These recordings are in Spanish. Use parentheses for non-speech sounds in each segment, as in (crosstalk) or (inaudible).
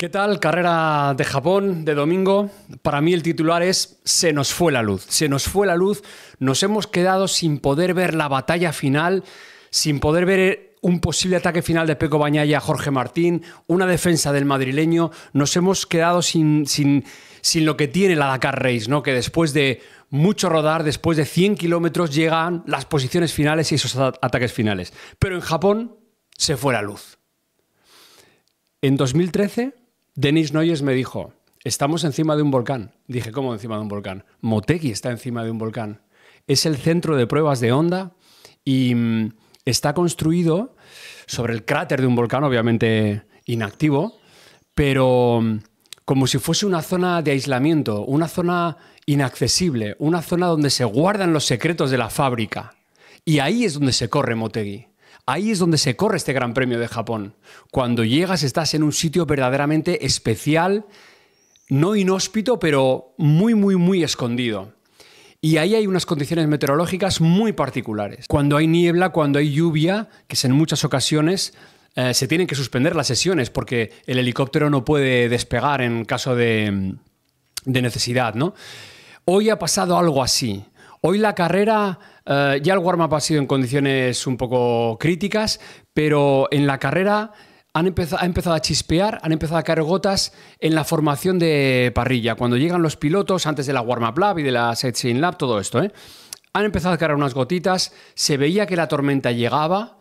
¿Qué tal? Carrera de Japón de domingo. Para mí el titular es Se nos fue la luz. Se nos fue la luz. Nos hemos quedado sin poder ver la batalla final, sin poder ver eh, un posible ataque final de Peco Bañaya a Jorge Martín, una defensa del madrileño. Nos hemos quedado sin, lo que tiene la Dakar Race, ¿no? que después de mucho rodar, después de 100 kilómetros, llegan las posiciones finales y esos ataques finales. Pero en Japón se fue la luz. En 2013 Denis Noyes me dijo, estamos encima de un volcán. Dije, ¿cómo encima de un volcán? Motegi está encima de un volcán. Es el centro de pruebas de onda y mm, está construido sobre el cráter de un volcán, obviamente inactivo, pero mm, como si fuese una zona de aislamiento, una zona inaccesible, una zona donde se guardan los secretos de la fábrica. Y ahí es donde se corre Motegi. Ahí es donde se corre este Gran Premio de Japón. Cuando llegas estás en un sitio verdaderamente especial, no inhóspito, pero muy, muy, muy escondido. Y ahí hay unas condiciones meteorológicas muy particulares. Cuando hay niebla, cuando hay lluvia, que es en muchas ocasiones eh, se tienen que suspender las sesiones porque el helicóptero no puede despegar en caso de, de necesidad, ¿no? Hoy ha pasado algo así. Hoy la carrera, eh, ya el warm-up ha sido en condiciones un poco críticas, pero en la carrera han empezado, ha empezado a chispear, han empezado a caer gotas en la formación de parrilla. Cuando llegan los pilotos, antes de la warm-up lab y de la set-in lab, todo esto, ¿eh? han empezado a caer unas gotitas, se veía que la tormenta llegaba,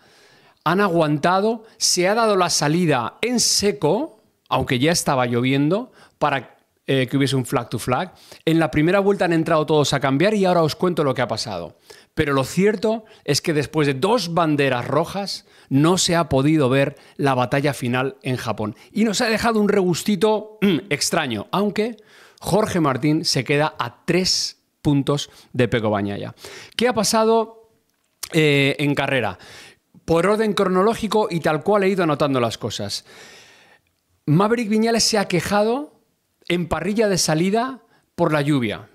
han aguantado, se ha dado la salida en seco, aunque ya estaba lloviendo, para eh, que hubiese un flag to flag. En la primera vuelta han entrado todos a cambiar y ahora os cuento lo que ha pasado. Pero lo cierto es que después de dos banderas rojas no se ha podido ver la batalla final en Japón. Y nos ha dejado un regustito mm, extraño, aunque Jorge Martín se queda a tres puntos de Peco Bañaya. ¿Qué ha pasado eh, en carrera? Por orden cronológico y tal cual he ido anotando las cosas. Maverick Viñales se ha quejado en parrilla de salida por la lluvia.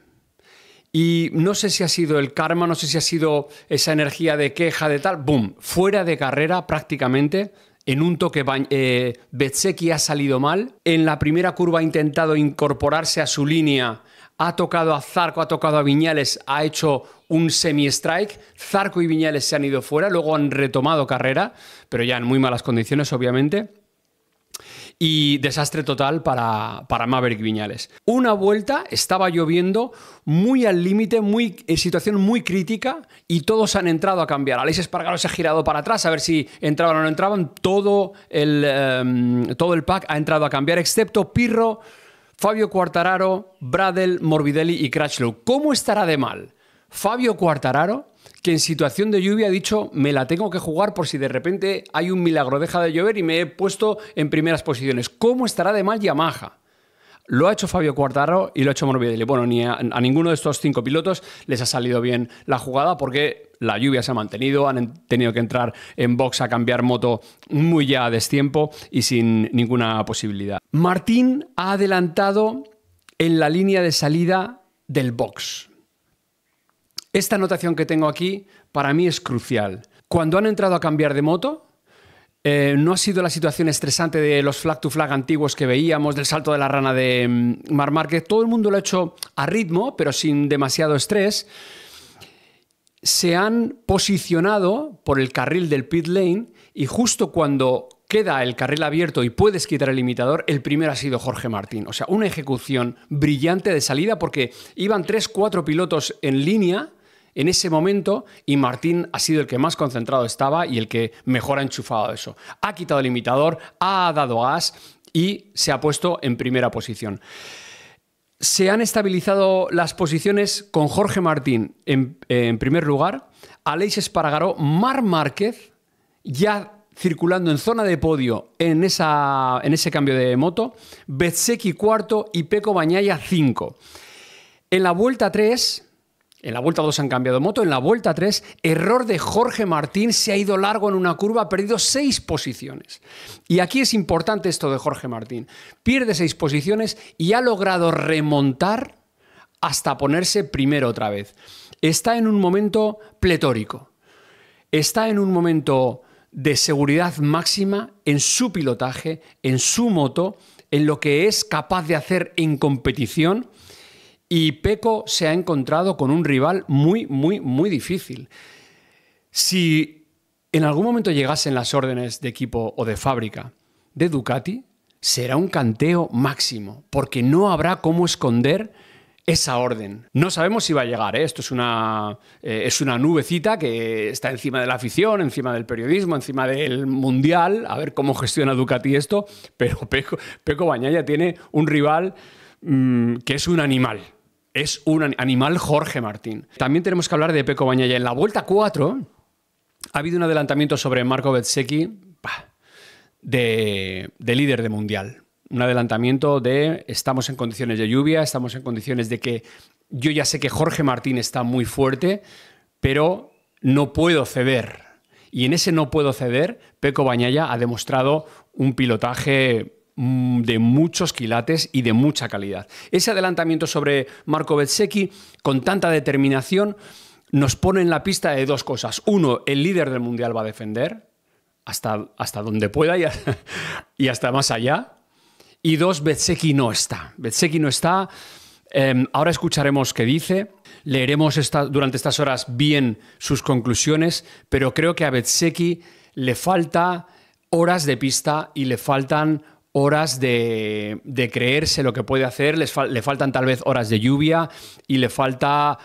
Y no sé si ha sido el karma, no sé si ha sido esa energía de queja, de tal, ¡boom! Fuera de carrera prácticamente, en un toque, eh, Betseki ha salido mal. En la primera curva ha intentado incorporarse a su línea. Ha tocado a Zarco, ha tocado a Viñales, ha hecho un semi-strike. Zarco y Viñales se han ido fuera, luego han retomado carrera, pero ya en muy malas condiciones, obviamente y desastre total para, para Maverick Viñales. Una vuelta estaba lloviendo muy al límite, muy, en eh, situación muy crítica y todos han entrado a cambiar. Alex Espargaro se ha girado para atrás a ver si entraban o no entraban. Todo el, em, todo el pack ha entrado a cambiar, excepto Pirro, Fabio Cuartararo, Bradel, Morbidelli y Cratchlow. ¿Cómo estará de mal Fabio Cuartararo? que en situación de lluvia ha dicho, me la tengo que jugar por si de repente hay un milagro, deja de llover y me he puesto en primeras posiciones. ¿Cómo estará de mal Yamaha? Lo ha hecho Fabio Cuartaro y lo ha hecho Morbidelli. Bueno, ni a, a, ninguno de estos cinco pilotos les ha salido bien la jugada porque la lluvia se ha mantenido, han tenido que entrar en box a cambiar moto muy ya a destiempo y sin ninguna posibilidad. Martín ha adelantado en la línea de salida del box. Esta anotación que tengo aquí para mí es crucial. Cuando han entrado a cambiar de moto, eh, no ha sido la situación estresante de los flag to flag antiguos que veíamos, del salto de la rana de mm, Mar Marquez. Todo el mundo lo ha hecho a ritmo, pero sin demasiado estrés. Se han posicionado por el carril del pit lane y justo cuando queda el carril abierto y puedes quitar el limitador, el primero ha sido Jorge Martín. O sea, una ejecución brillante de salida porque iban tres, cuatro pilotos en línea en ese momento y Martín ha sido el que más concentrado estaba y el que mejor ha enchufado eso. Ha quitado el imitador, ha dado gas y se ha puesto en primera posición. Se han estabilizado las posiciones con Jorge Martín en, primer lugar, Aleix Espargaró, Mar Márquez, ya circulando en zona de podio en, esa, en ese cambio de moto, Betseki cuarto y Peco Bañaya cinco. En la vuelta 3, en la vuelta 2 han cambiado moto, en la vuelta 3, error de Jorge Martín, se ha ido largo en una curva, ha perdido seis posiciones. Y aquí es importante esto de Jorge Martín. Pierde seis posiciones y ha logrado remontar hasta ponerse primero otra vez. Está en un momento pletórico. Está en un momento de seguridad máxima en su pilotaje, en su moto, en lo que es capaz de hacer en competición y Peco se ha encontrado con un rival muy, muy, muy difícil. Si en algún momento llegasen las órdenes de equipo o de fábrica de Ducati, será un canteo máximo, porque no habrá cómo esconder esa orden. No sabemos si va a llegar, ¿eh? esto es una, eh, es una nubecita que está encima de la afición, encima del periodismo, encima del mundial, a ver cómo gestiona Ducati esto, pero Peco, Bañaya tiene un rival mm, que es un animal es un animal Jorge Martín. También tenemos que hablar de Peco Bañaya. En la vuelta 4 ha habido un adelantamiento sobre Marco Bezzecchi de, de líder de mundial. Un adelantamiento de estamos en condiciones de lluvia, estamos en condiciones de que yo ya sé que Jorge Martín está muy fuerte, pero no puedo ceder. Y en ese no puedo ceder, Peco Bañaya ha demostrado un pilotaje Mm, de muchos quilates y de mucha calidad. Ese adelantamiento sobre Marco Bezzecchi, con tanta determinación, nos pone en la pista de dos cosas. Uno, el líder del Mundial va a defender hasta, hasta donde pueda y (laughs) hasta, más allá. Y dos, Bezzecchi no está. no está. Em, ahora escucharemos qué dice. Leeremos esta, durante estas horas bien sus conclusiones, pero creo que a Bezzecchi le falta horas de pista y le faltan horas de, creerse lo que puede hacer, le faltan tal vez horas de lluvia y le falta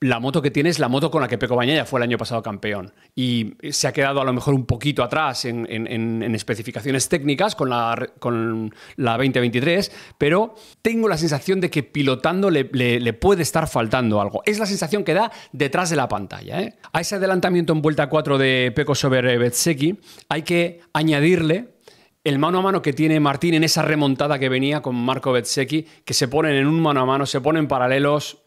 la moto que tiene es la moto con la que Peco Bañaya fue el año pasado campeón. Y se ha quedado a lo mejor un poquito atrás en, especificaciones técnicas con la, con la 2023, pero tengo la sensación de que pilotando le, puede estar faltando algo. Es la sensación que da detrás de la pantalla. ¿eh? A ese adelantamiento en vuelta 4 de Peko sobre Betseki hay que añadirle el mano a mano que tiene Martín en esa remontada que venía con Marco Betseki, que se ponen en un mano a mano, se ponen paralelos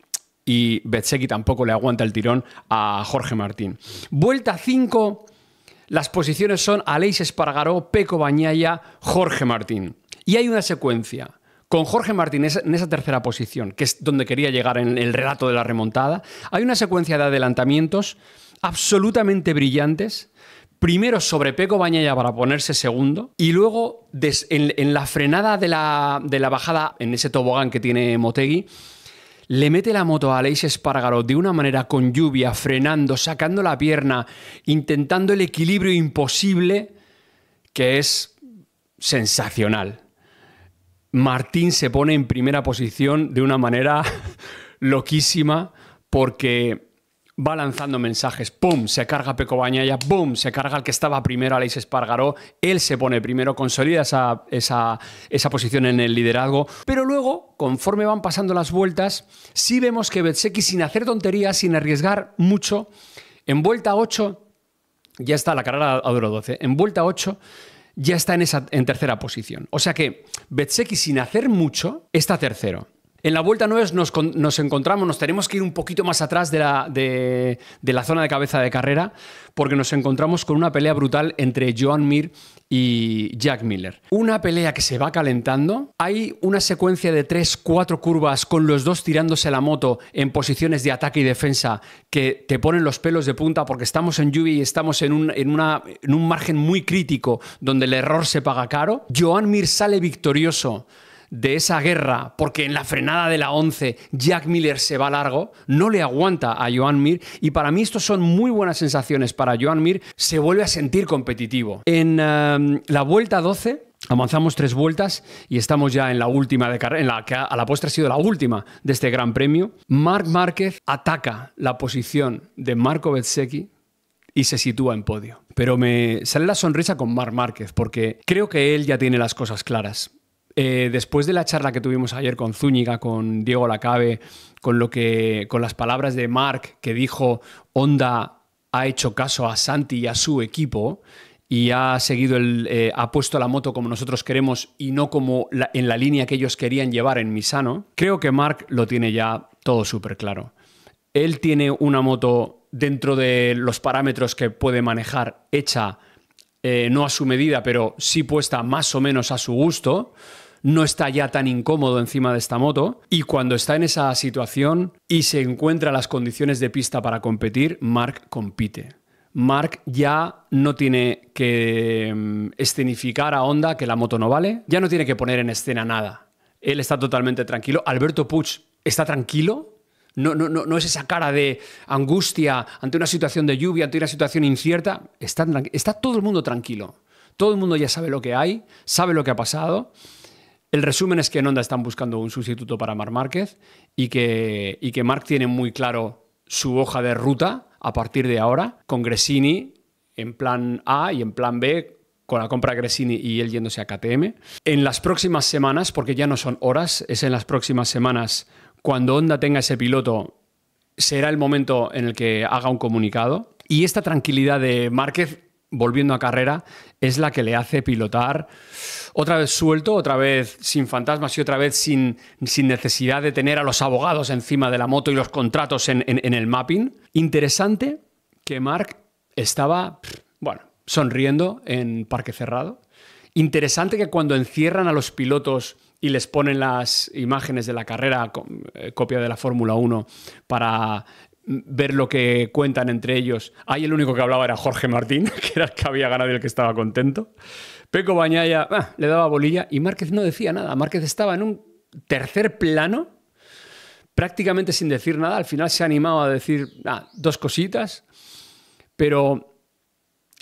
y Betseki tampoco le aguanta el tirón a Jorge Martín. Vuelta 5, las posiciones son Aleix Espargaró, Peco Bañaya, Jorge Martín. Y hay una secuencia con Jorge Martín en esa tercera posición, que es donde quería llegar en el relato de la remontada. Hay una secuencia de adelantamientos absolutamente brillantes primero sobre Peco Bañaya para ponerse segundo y luego en, la frenada de la, bajada, en ese tobogán que tiene Motegui, le mete la moto a Aleix Espargaró de una manera con lluvia, frenando, sacando la pierna, intentando el equilibrio imposible, que es sensacional. Martín se pone en primera posición de una manera (laughs) loquísima porque va lanzando mensajes. ¡Pum! Se carga Peco Bañaya, ¡pum! Se carga el que estaba primero, Alex Espargaró. Él se pone primero, consolida esa, posición en el liderazgo. Pero luego, conforme van pasando las vueltas, sí vemos que Betseki, sin hacer tonterías, sin arriesgar mucho, en vuelta 8, ya está, la carrera a duro 12, en vuelta 8 ya está en, esa, en tercera posición. O sea que Betseki, sin hacer mucho, está tercero. En la vuelta 9 nos, nos, encontramos, nos tenemos que ir un poquito más atrás de la, de, la, zona de cabeza de carrera, porque nos encontramos con una pelea brutal entre Joan Mir y Jack Miller. Una pelea que se va calentando. Hay una secuencia de 3-4 curvas con los dos tirándose la moto en posiciones de ataque y defensa que te ponen los pelos de punta porque estamos en lluvia y estamos en en en un margen muy crítico donde el error se paga caro. Joan Mir sale victorioso de esa guerra, porque en la frenada de la 11 Jack Miller se va largo, no le aguanta a Joan Mir y para mí esto son muy buenas sensaciones para Joan Mir, se vuelve a sentir competitivo. En em, la vuelta 12 Avanzamos tres vueltas y estamos ya en la última de carrera, en la que a la postre ha sido la última de este Gran Premio. Marc Márquez ataca la posición de Marco Bezzecchi y se sitúa en podio. Pero me sale la sonrisa con Marc Márquez porque creo que él ya tiene las cosas claras. Eh, después de la charla que tuvimos ayer con Zúñiga, con Diego Lacabe, con, lo que, con las palabras de Mark que dijo, Honda ha hecho caso a Santi y a su equipo, y ha seguido el, eh, ha puesto la moto como nosotros queremos y no como en la línea que ellos querían llevar en Misano, creo que Mark lo tiene ya todo súper claro. Él tiene una moto dentro de los parámetros que puede manejar hecha, eh, no a su medida, pero sí puesta más o menos a su gusto no está ya tan incómodo encima de esta moto y cuando está en esa situación y se encuentra las condiciones de pista para competir, Mark compite. Mark ya no tiene que mm, escenificar a Honda que la moto no vale, ya no tiene que poner en escena nada. Él está totalmente tranquilo. Alberto Puch está tranquilo, no, no, no, no, es esa cara de angustia ante una situación de lluvia, ante una situación incierta. Está, está todo el mundo tranquilo. Todo el mundo ya sabe lo que hay, sabe lo que ha pasado el resumen es que en Honda están buscando un sustituto para Marc Márquez y que, y que Marc tiene muy claro su hoja de ruta a partir de ahora, con Gresini en plan A y en plan B, con la compra de Gresini y él yéndose a KTM. En las próximas semanas, porque ya no son horas, es en las próximas semanas, cuando Honda tenga ese piloto, será el momento en el que haga un comunicado. Y esta tranquilidad de Márquez volviendo a carrera, es la que le hace pilotar otra vez suelto, otra vez sin fantasmas y otra vez sin, sin necesidad de tener a los abogados encima de la moto y los contratos en, en el mapping. Interesante que Mark estaba, bueno, sonriendo en parque cerrado. Interesante que cuando encierran a los pilotos y les ponen las imágenes de la carrera, eh, copia de la Fórmula 1, para ver lo que cuentan entre ellos. Ahí el único que hablaba era Jorge Martín, (laughs) que era el que había ganado y el que estaba contento. Peco Bañaya ah, le daba bolilla y Márquez no decía nada. Márquez estaba en un tercer plano, prácticamente sin decir nada. Al final se animaba a decir ah, dos cositas, pero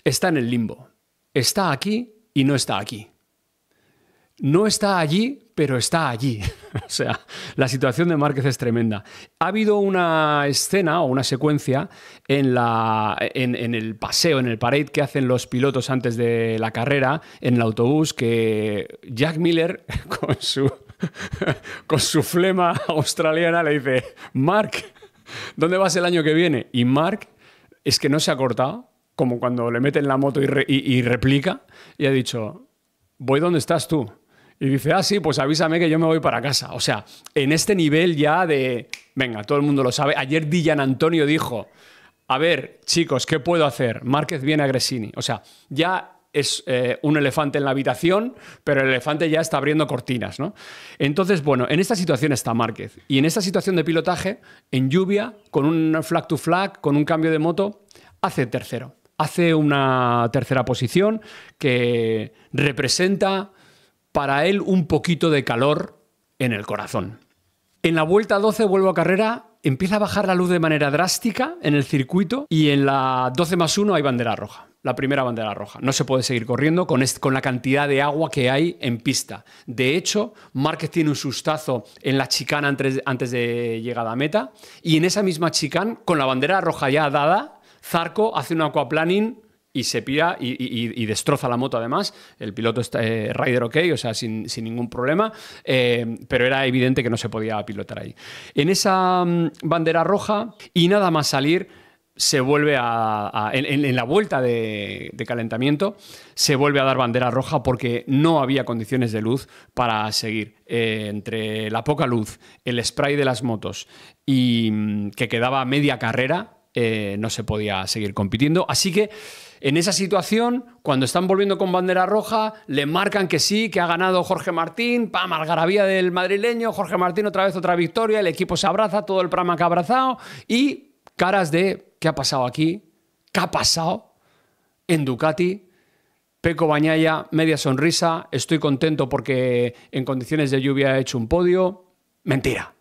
está en el limbo. Está aquí y no está aquí. No está allí pero está allí. (laughs) o sea, la situación de Márquez es tremenda. Ha habido una escena o una secuencia en, la, en, el paseo, en el parade que hacen los pilotos antes de la carrera, en el autobús, que Jack Miller (laughs) con su, (laughs) con su flema australiana le dice, Mark, ¿dónde vas el año que viene? Y Mark es que no se ha cortado, como cuando le meten la moto y, y replica, y ha dicho, voy donde estás tú. Y dice, ah, sí, pues avísame que yo me voy para casa. O sea, en este nivel ya de, venga, todo el mundo lo sabe. Ayer Dillan Antonio dijo, a ver, chicos, ¿qué puedo hacer? Márquez viene a Gresini. O sea, ya es eh, un elefante en la habitación, pero el elefante ya está abriendo cortinas, ¿no? Entonces, bueno, en esta situación está Márquez. Y en esta situación de pilotaje, en lluvia, con un flag to flag, con un cambio de moto, hace tercero. Hace una tercera posición que representa para él un poquito de calor en el corazón. En la vuelta 12 vuelvo a carrera, empieza a bajar la luz de manera drástica en el circuito y en la 12 más 1 hay bandera roja, la primera bandera roja. No se puede seguir corriendo con, con la cantidad de agua que hay en pista. De hecho, Márquez tiene un sustazo en la chicana antes, antes de llegada a meta y en esa misma chicana, con la bandera roja ya dada, Zarco hace un aquaplaning y se pira y, destroza la moto además. El piloto está eh, rider ok, o sea, sin, ningún problema, eh, pero era evidente que no se podía pilotar ahí. En esa mm, bandera roja y nada más salir, se vuelve a, en, la vuelta de, calentamiento se vuelve a dar bandera roja porque no había condiciones de luz para seguir eh, entre la poca luz el spray de las motos y mm, que quedaba media carrera no se podía seguir compitiendo así que en esa situación, cuando están volviendo con bandera roja, le marcan que sí, que ha ganado Jorge Martín, pam, algarabía del madrileño, Jorge Martín otra vez otra victoria, el equipo se abraza, todo el programa que ha abrazado y caras de ¿qué ha pasado aquí? ¿Qué ha pasado en Ducati? Peco Bañaya, media sonrisa, estoy contento porque en condiciones de lluvia he hecho un podio. Mentira,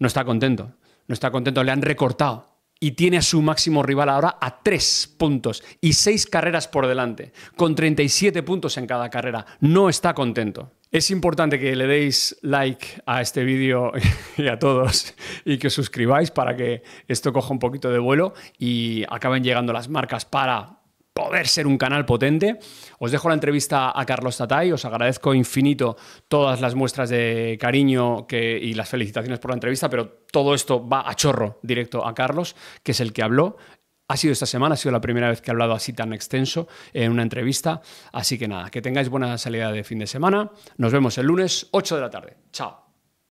no está contento, no está contento, le han recortado y tiene a su máximo rival ahora a 3 puntos y 6 carreras por delante, con 37 puntos en cada carrera. No está contento. Es importante que le deis like a este vídeo (laughs) y a todos y que os suscribáis para que esto coja un poquito de vuelo y acaben llegando las marcas para poder ser un canal potente. Os dejo la entrevista a Carlos Tatay, os agradezco infinito todas las muestras de cariño y las felicitaciones por la entrevista, pero todo esto va a chorro directo a Carlos, que es el que habló. Ha sido esta semana, ha sido la primera vez que he hablado así tan extenso en una entrevista. Así que nada, que tengáis buena salida de fin de semana. Nos vemos el lunes, 8 de la tarde. Chao.